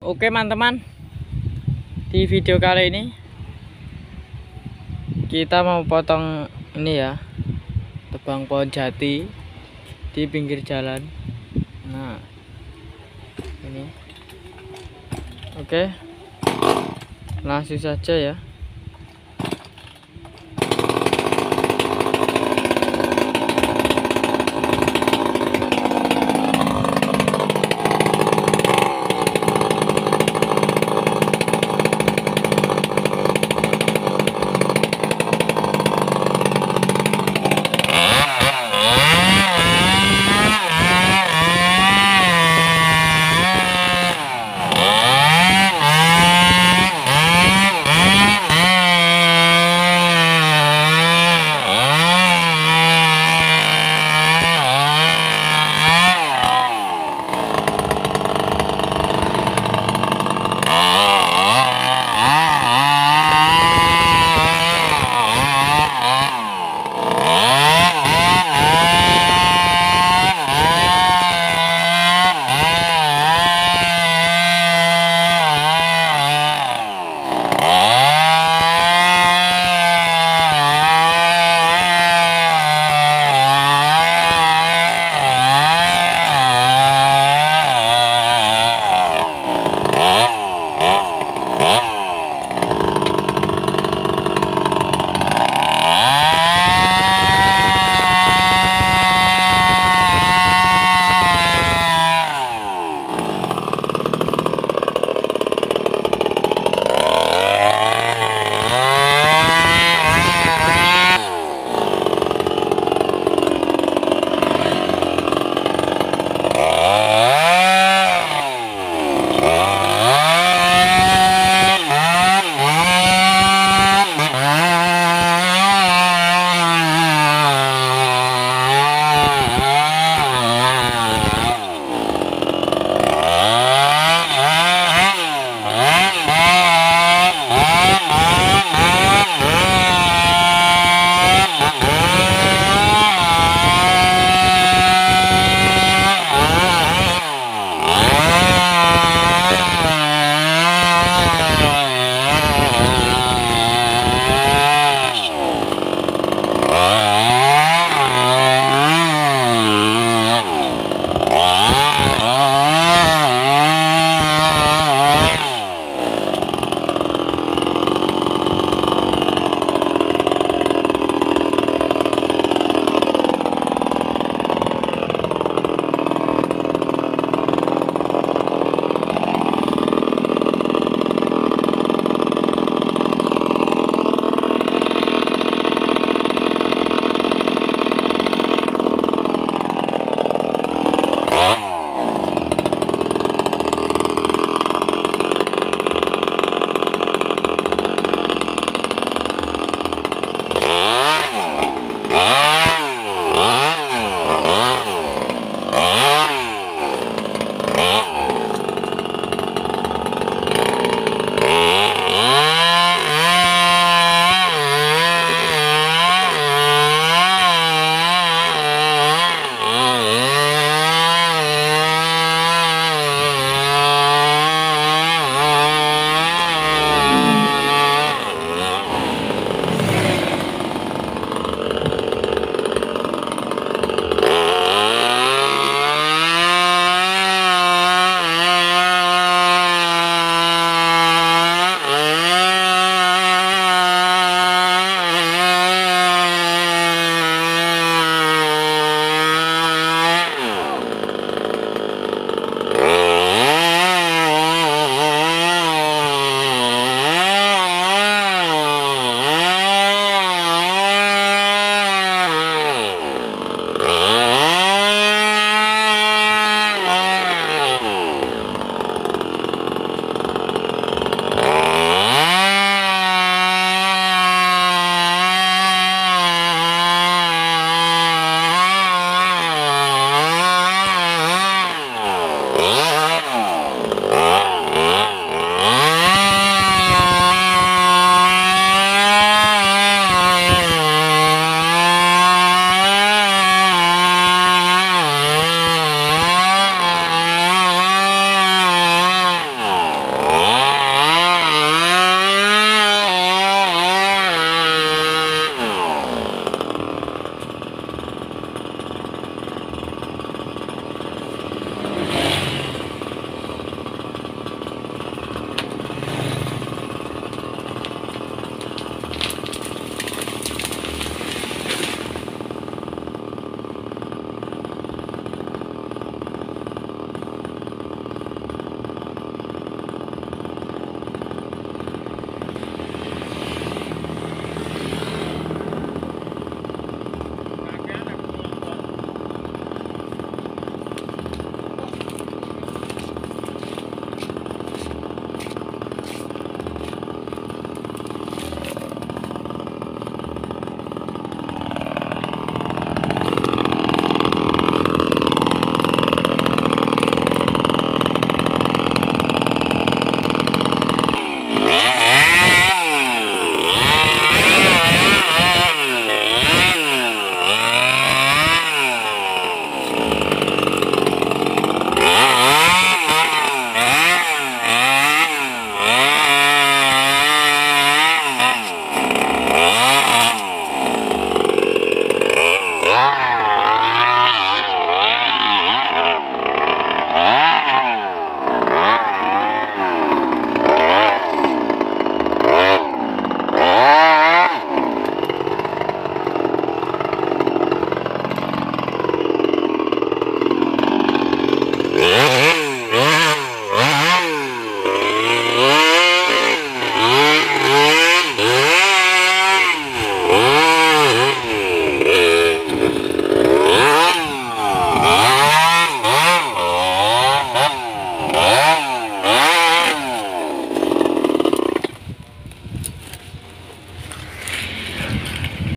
Oke teman-teman Di video kali ini Kita mau potong ini ya Tebang pohon jati Di pinggir jalan Nah Ini Oke Langsung saja ya